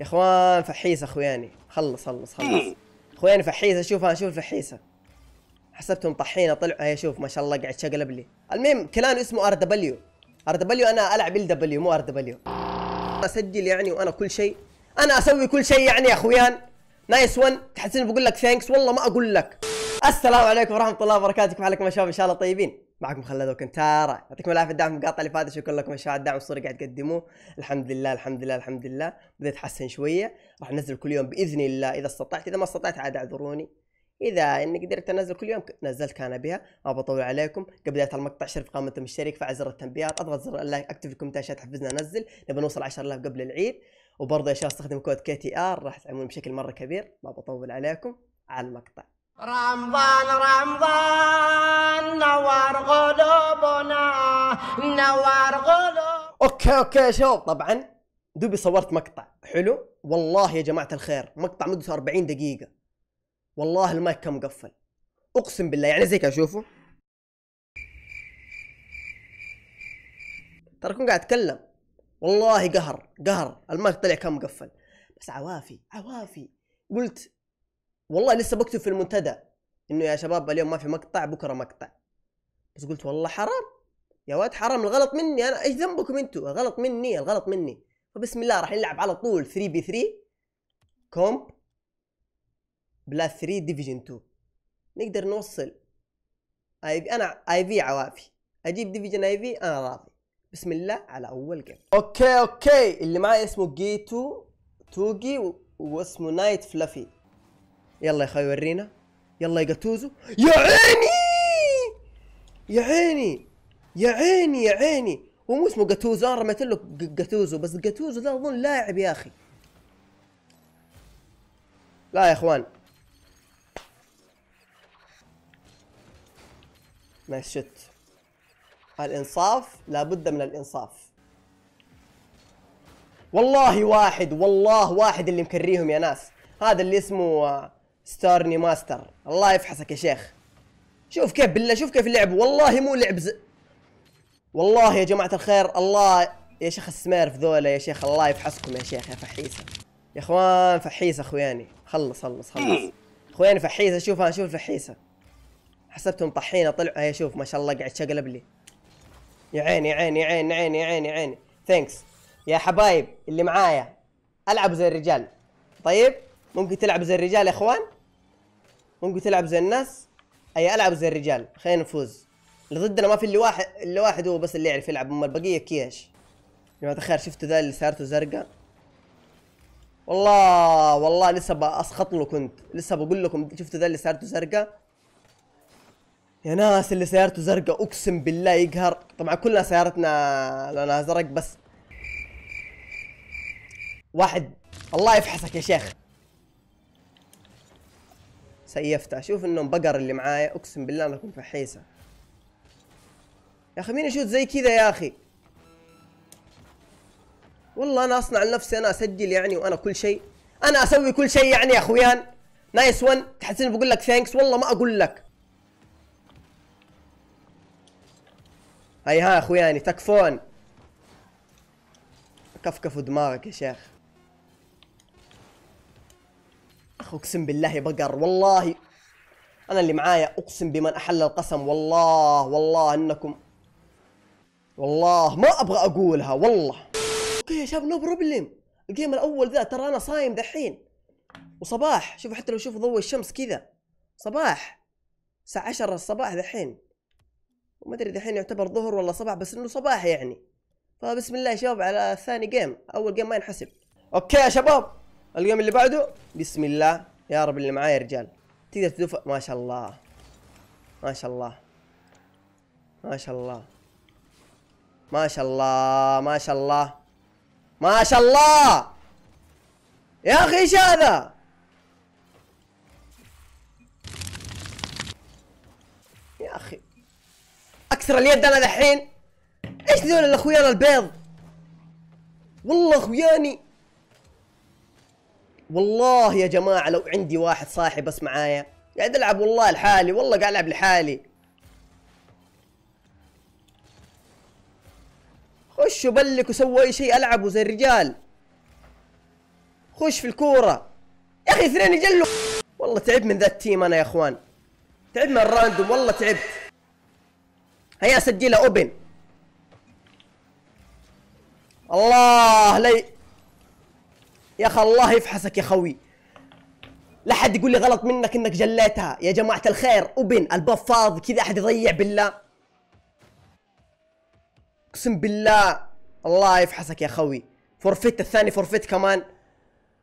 يا اخوان فحيسه اخوياني خلص خلص خلص اخوياني فحيسه شوفها شوف الفحيسه حسبتهم طحينه طلعوا هي شوف ما شاء الله قاعد شقلب لي المهم كلان اسمه ار دبليو ار دبليو انا العب ال دبليو مو ار دبليو اسجل يعني وانا كل شيء انا اسوي كل شيء يعني يا اخويان نايس 1 تحسين بقول لك ثانكس والله ما اقول لك السلام عليكم ورحمه الله وبركاته كيف حالكم يا شباب ان شاء الله طيبين معكم خلاد وكنتارا يعطيكم العافيه الدعم المقاطع اللي فاتت شكرا لكم يا شباب الدعم والصوره قاعد تقدموه الحمد لله الحمد لله الحمد لله بديت احسن شويه راح انزل كل يوم باذن الله اذا استطعت اذا ما استطعت عاد اعذروني اذا اني قدرت انزل كل يوم نزلت كان بها ما بطول عليكم قبل بدايه المقطع شرف قائمه المشترك فعل زر التنبيهات اضغط زر اللايك اكتب الكومنت عشان تحفزنا انزل نبي نوصل 10000 قبل العيد وبرضه يا شباب استخدم كود كي تي ار راح تعملون بشكل مره كبير ما بطول عليكم على المقطع رمضان رمضان نور قلوبنا نور قلوب اوكي اوكي يا شباب طبعا دوبي صورت مقطع حلو والله يا جماعه الخير مقطع مدته 40 دقيقه والله المايك كان مقفل اقسم بالله يعني زي كذا شوفوا ترى كنت قاعد اتكلم والله قهر قهر المايك طلع كان مقفل بس عوافي عوافي قلت والله لسه بكتب في المنتدى انه يا شباب اليوم ما في مقطع بكره مقطع بس قلت والله حرام يا واد حرام الغلط مني انا ايش ذنبكم انتم الغلط مني الغلط مني فبسم الله راح نلعب على طول 3 بي 3 كومب بلا 3 ديفيجن 2 نقدر نوصل اي في انا اي في عوافي اجيب ديفيجن اي في انا راضي بسم الله على اول جيم اوكي اوكي اللي معي اسمه جيتو توجي واسمه نايت فلافي يلا يا خوي ورينا يلا يا جاتوزو يا عيني يا عيني يا عيني يا عيني هو مو اسمه جاتوزو انا رميت له جاتوزو بس جاتوزو ذا اظن لاعب يا اخي لا يا اخوان نايس شت الانصاف لابد من الانصاف والله واحد والله واحد اللي مكريهم يا ناس هذا اللي اسمه آه، ستارني ماستر الله يفحصك يا شيخ شوف كيف بالله شوف كيف اللعب والله مو لعب ز... والله يا جماعة الخير الله يا شيخ السميرف ذولا يا شيخ الله يفحصكم يا شيخ يا فحيسة يا اخوان فحيسة اخوياني خلص خلص خلص اخوياني فحيسة شوف انا شوف الفحيسة حسبتهم طحينة طلعوا هي شوف ما شاء الله قاعد شقلب لي يا عيني يا عيني يا عيني يا عيني يا عيني يا عيني ثانكس يا حبايب اللي معايا العبوا زي الرجال طيب ممكن تلعبوا زي الرجال يا اخوان ممكن تلعب زي الناس اي العب زي الرجال خلينا نفوز اللي ضدنا ما في اللي واحد اللي واحد هو بس اللي يعرف يلعب اما البقيه كيش جماعه الخير شفتوا ذا اللي سيارته زرقاء والله والله لسه بسخط له كنت لسه بقول لكم شفتوا ذا اللي سيارته زرقاء يا ناس اللي سيارته زرقاء اقسم بالله يقهر طبعا كلنا سيارتنا لونها زرق بس واحد الله يفحصك يا شيخ سيفتها اشوف انه بقر اللي معايا اقسم بالله انا كنت فحيسه يا اخي مين يشوت زي كذا يا اخي والله انا اصنع لنفسي انا اسجل يعني وانا كل شيء انا اسوي كل شيء يعني يا اخويان نايس ون تحسين بقول لك ثانكس والله ما اقول لك هاي ها اخوياني تكفون كفكفوا دماغك يا شيخ اخ اقسم بالله بقر والله انا اللي معايا اقسم بمن احل القسم والله والله انكم والله ما ابغى اقولها والله اوكي يا شباب نو بروبلم الجيم الاول ذا ترى انا صايم دحين وصباح شوفوا حتى لو شوفوا ضوء الشمس كذا صباح الساعة 10 الصباح دحين وما ادري دحين يعتبر ظهر ولا صباح بس انه صباح يعني فبسم الله يا شباب على ثاني جيم اول جيم ما ينحسب اوكي يا شباب اليوم اللي بعده بسم الله يا رب اللي معايا رجال تقدر تدفع ما شاء الله ما شاء الله ما شاء الله ما شاء الله ما شاء الله ما شاء الله يا اخي ايش هذا يا اخي اكسر اليد انا الحين ايش ذول الاخويان البيض والله اخوياني والله يا جماعة لو عندي واحد صاحي بس معايا قاعد ألعب والله لحالي والله قاعد ألعب لحالي خش وبلك وسوي أي شيء العب زي الرجال خش في الكورة يا أخي اثنين يجلوا والله تعبت من ذا التيم أنا يا إخوان تعبت من الراندوم والله تعبت هيا سجلها أوبن الله لي يا اخي الله يفحصك يا خوي لا حد يقول لي غلط منك انك جليتها يا جماعه الخير ابن الباب فاضي كذا احد يضيع بالله اقسم بالله الله يفحصك يا خوي فورفيت الثاني فورفيت كمان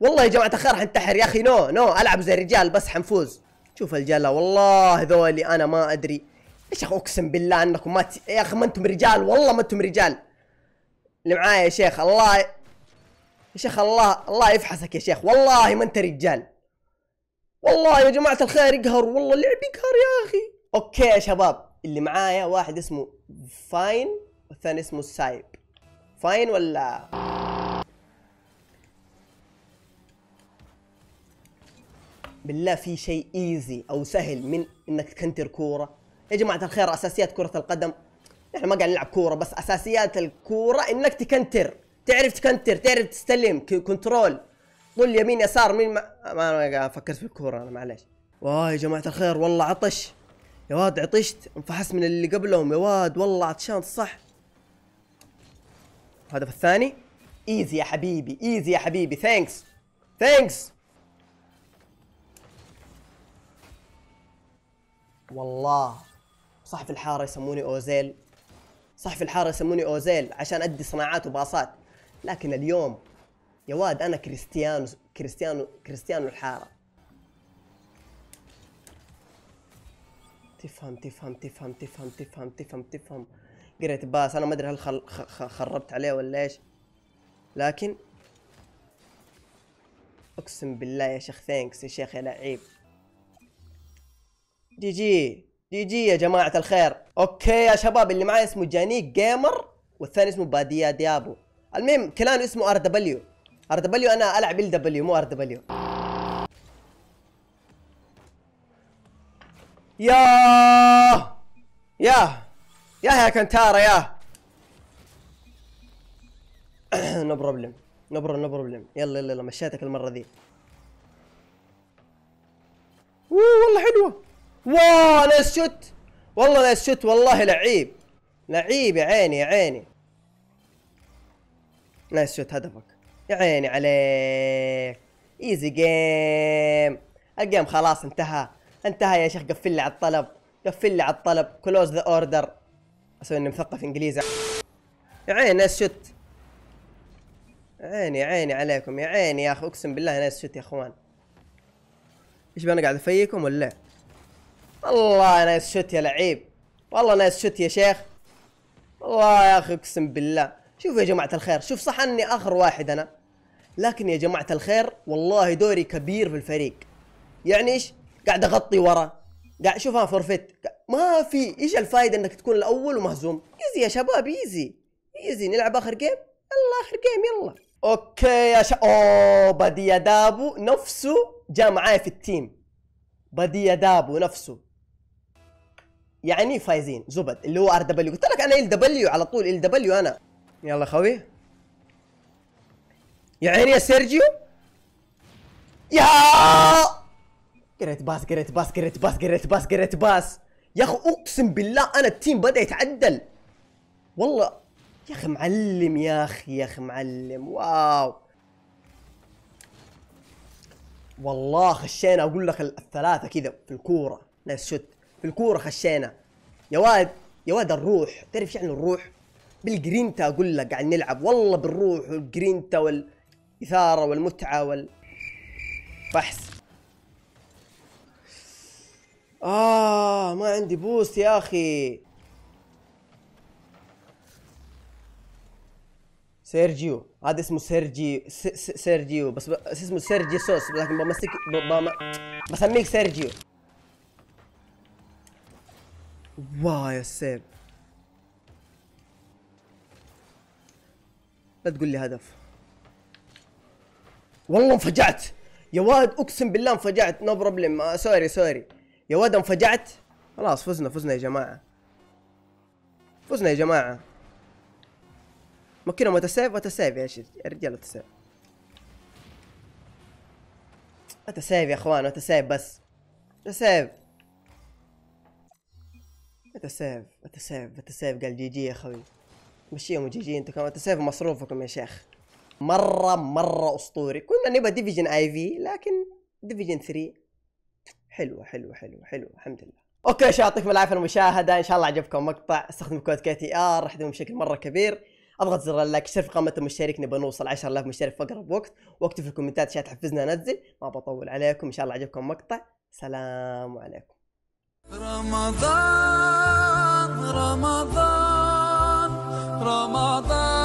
والله يا جماعه الخير حنتحر يا اخي نو نو العب زي الرجال بس حنفوز شوف الجلا والله ذولي انا ما ادري ايش اخي اقسم بالله انكم ما ت... يا اخي ما انتم رجال والله ما انتم رجال اللي معايا يا شيخ الله يا شيخ الله الله يفحصك يا شيخ والله ما انت رجال والله يا جماعه الخير يقهر والله اللعب يقهر يا اخي اوكي يا شباب اللي معايا واحد اسمه فاين والثاني اسمه سايب فاين ولا بالله في شيء ايزي او سهل من انك تكنتر كوره يا جماعه الخير اساسيات كره القدم نحن ما قاعد نلعب كوره بس اساسيات الكوره انك تكنتر تعرف تكنتر تعرف تستلم كنترول طول يمين يسار مين ما, ما انا فكرت في الكوره انا معلش واي يا جماعه الخير والله عطش يا واد عطشت انفحست من اللي قبلهم يا واد والله عطشان صح الهدف الثاني ايزي يا حبيبي ايزي يا حبيبي ثانكس ثانكس والله صح في الحاره يسموني اوزيل صح في الحاره يسموني اوزيل عشان ادي صناعات وباصات لكن اليوم يا واد انا كريستيانو كريستيانو كريستيانو الحاره تفهم تفهم تفهم تفهم تفهم تفهم تفهم قريت باس انا ما ادري هل خل... خربت عليه ولا ايش لكن اقسم بالله يا شيخ ثانكس يا شيخ يا لعيب جي جي جي جي يا جماعه الخير اوكي يا شباب اللي معي اسمه جانيك جيمر والثاني اسمه باديا ديابو المهم كلان اسمه ار دبليو ار دبليو انا العب ال دبليو مو ار دبليو يا يا يا يا كنتارا يا نو بروبلم نو بروبلم نو بروبلم يلا يلا يلا مشيتك المره ذي والله حلوه واو نايس شوت والله نايس شوت والله لعيب لعيب يا عيني يا عيني نايس شوت هدفك يا عيني عليك ايزي جيم الجيم خلاص انتهى انتهى يا شيخ قفل لي على الطلب قفل لي على الطلب كلوز ذا اوردر اسوي اني مثقف انجليزي يا عيني نايس شوت عيني عيني عليكم يا عيني يا اخي اقسم بالله نايس شوت يا اخوان ايش انا قاعد افيكم ولا والله نايس شوت يا لعيب والله نايس شوت يا شيخ والله يا اخي اقسم بالله شوف يا جماعه الخير شوف صح اني اخر واحد انا لكن يا جماعه الخير والله دوري كبير في الفريق يعني ايش قاعد اغطي ورا قاعد شوفها فورفيت ما في ايش الفائده انك تكون الاول ومهزوم ايزي يا شباب ايزي ايزي نلعب اخر جيم يلا اخر جيم يلا اوكي يا شا... اوه بديا دابو نفسه جاء معاي في التيم بديا دابو نفسه يعني فايزين زبد اللي هو ار دبليو قلت لك انا ال دبليو على طول ال دبليو انا يلا خوي يا عيني يا سيرجيو يا قريت باس قريت باس قريت باس قريت باس قريت باس يا اخي اقسم بالله انا التيم بدا يتعدل والله يا اخي معلم يا اخي يا اخي معلم واو والله خشينا اقول لك الثلاثه كذا في الكوره نايس شوت في الكوره خشينا يا واد يا واد الروح تعرف ايش يعني الروح بالجرينتا اقول لك قاعد نلعب والله بالروح والجرينتا والاثاره والمتعه وال بحث آه ما عندي بوست يا أخي سيرجيو هذا اسمه سيرجي سيرجيو بس, بس اسمه سيرجي سوس لكن بمسك بم... بسميك سيرجيو واو يا سيب لا تقول لي هدف والله انفجعت يا واد اقسم بالله انفجعت نو بروبليم سوري سوري يا واد انفجعت خلاص فزنا فزنا يا جماعه فزنا يا جماعه ما تسيف وتسيف يا شيخ يا رجال تسيف اتسيف يا اخوان اتسيف بس اتسيف اتسيف اتسيف اتسيف قال جي جي يا اخوي مشيهم وجيجي انت كمان تسيف مصروفكم يا شيخ مره مره اسطوري كنا نبغى ديفيجن اي في لكن ديفيجن 3 حلوه حلوه حلوه حلوه الحمد لله اوكي يا شباب يعطيكم العافيه المشاهده ان شاء الله عجبكم المقطع استخدم كود كي تي ار راح يدوم بشكل مره كبير اضغط زر اللايك اشترك في قائمه المشترك نبغى نوصل 10000 مشترك في اقرب وقت واكتب في الكومنتات اشياء تحفزنا انزل ما بطول عليكم ان شاء الله عجبكم المقطع سلام عليكم رمضان رمضان Ramadan